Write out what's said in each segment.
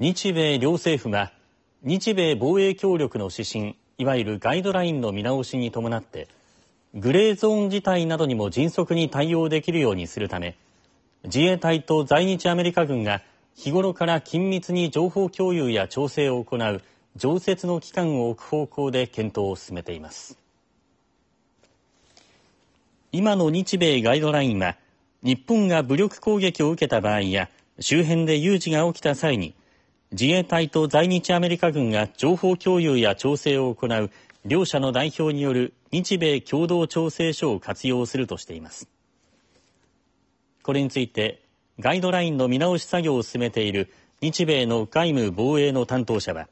日米両政府は日米防衛協力の指針いわゆるガイドラインの見直しに伴ってグレーゾーン事態などにも迅速に対応できるようにするため自衛隊と在日アメリカ軍が日頃から緊密に情報共有や調整を行う常設の機関を置く方向で検討を進めています今の日米ガイドラインは日本が武力攻撃を受けた場合や周辺で有事が起きた際に自衛隊と在日アメリカ軍が情報共有や調整を行う両者の代表による日米共同調整書を活用するとしています。これについてガイドラインの見直し作業を進めている日米の外務防衛の担当者は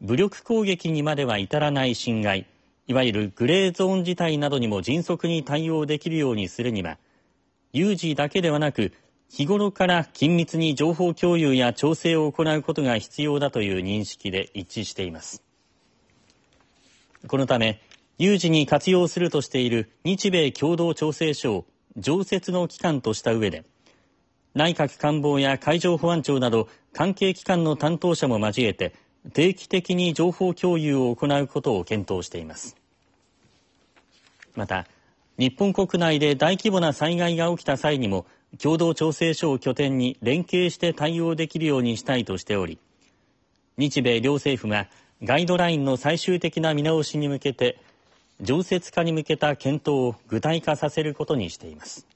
武力攻撃にまでは至らない侵害いわゆるグレーゾーン事態などにも迅速に対応できるようにするには有事だけではなく日頃から緊密に情報共有や調整を行うことが必要だという認識で一致しています。このため、有事に活用するとしている日米共同調整所を常設の機関とした上で、内閣官房や海上保安庁など関係機関の担当者も交えて、定期的に情報共有を行うことを検討しています。また、日本国内で大規模な災害が起きた際にも共同調整所を拠点に連携して対応できるようにしたいとしており日米両政府がガイドラインの最終的な見直しに向けて常設化に向けた検討を具体化させることにしています。